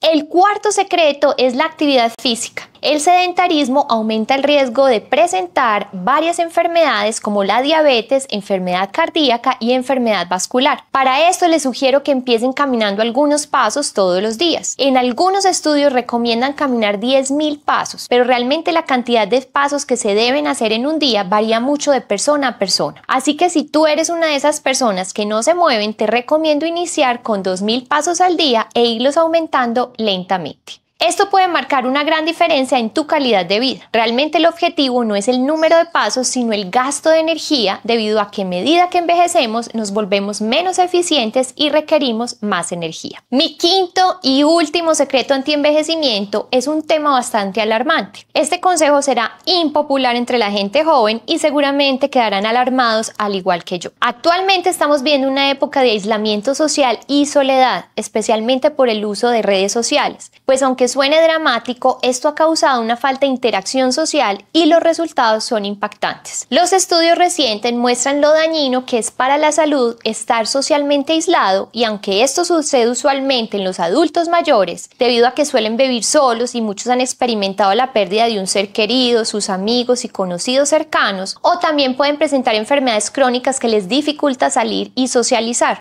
El cuarto secreto es la actividad física. El sedentarismo aumenta el riesgo de presentar varias enfermedades como la diabetes, enfermedad cardíaca y enfermedad vascular. Para esto les sugiero que empiecen caminando algunos pasos todos los días. En algunos estudios recomiendan caminar 10.000 pasos, pero realmente la cantidad de pasos que se deben hacer en un día varía mucho de persona a persona. Así que si tú eres una de esas personas que no se mueven, te recomiendo iniciar con 2.000 pasos al día e irlos aumentando lentamente. Esto puede marcar una gran diferencia en tu calidad de vida. Realmente el objetivo no es el número de pasos, sino el gasto de energía debido a que a medida que envejecemos nos volvemos menos eficientes y requerimos más energía. Mi quinto y último secreto antienvejecimiento es un tema bastante alarmante. Este consejo será impopular entre la gente joven y seguramente quedarán alarmados al igual que yo. Actualmente estamos viendo una época de aislamiento social y soledad, especialmente por el uso de redes sociales, pues aunque Suena suene dramático, esto ha causado una falta de interacción social y los resultados son impactantes. Los estudios recientes muestran lo dañino que es para la salud estar socialmente aislado y aunque esto sucede usualmente en los adultos mayores, debido a que suelen vivir solos y muchos han experimentado la pérdida de un ser querido, sus amigos y conocidos cercanos, o también pueden presentar enfermedades crónicas que les dificulta salir y socializar.